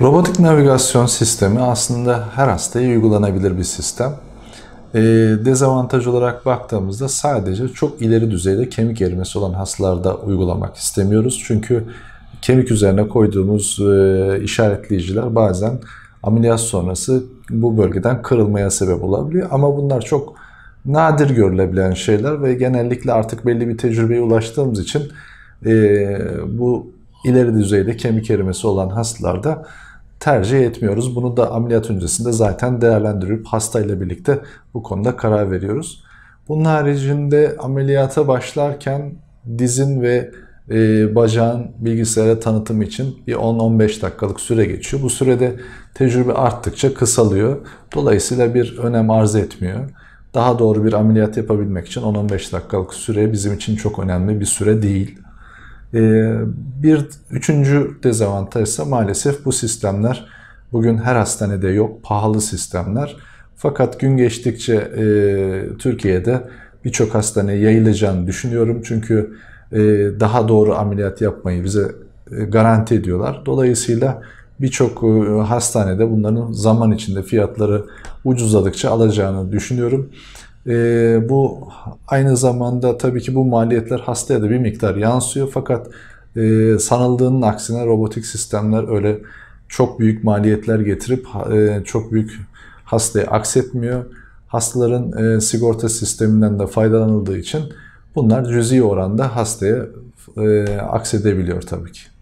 Robotik navigasyon sistemi aslında her hastaya uygulanabilir bir sistem. Ee, dezavantaj olarak baktığımızda sadece çok ileri düzeyde kemik erimesi olan hastalarda uygulamak istemiyoruz. Çünkü kemik üzerine koyduğumuz e, işaretleyiciler bazen ameliyat sonrası bu bölgeden kırılmaya sebep olabiliyor. Ama bunlar çok nadir görülebilen şeyler ve genellikle artık belli bir tecrübeye ulaştığımız için e, bu ileri düzeyde kemik erimesi olan hastalarda tercih etmiyoruz. Bunu da ameliyat öncesinde zaten değerlendirip hastayla birlikte bu konuda karar veriyoruz. Bunun haricinde ameliyata başlarken dizin ve e, bacağın bilgisayara tanıtımı için bir 10-15 dakikalık süre geçiyor. Bu sürede tecrübe arttıkça kısalıyor. Dolayısıyla bir önem arz etmiyor. Daha doğru bir ameliyat yapabilmek için 10-15 dakikalık süre bizim için çok önemli bir süre değil. Ee, bir üçüncü dezavantaj ise maalesef bu sistemler bugün her hastanede yok, pahalı sistemler. Fakat gün geçtikçe e, Türkiye'de birçok hastaneye yayılacağını düşünüyorum. Çünkü e, daha doğru ameliyat yapmayı bize e, garanti ediyorlar. Dolayısıyla birçok hastanede bunların zaman içinde fiyatları ucuzladıkça alacağını düşünüyorum. Ee, bu aynı zamanda tabii ki bu maliyetler hastaya da bir miktar yansıyor fakat e, sanıldığının aksine robotik sistemler öyle çok büyük maliyetler getirip e, çok büyük hastaya aksetmiyor. Hastaların e, sigorta sisteminden de faydalanıldığı için bunlar cüzi oranda hastaya aksedebiliyor tabii ki.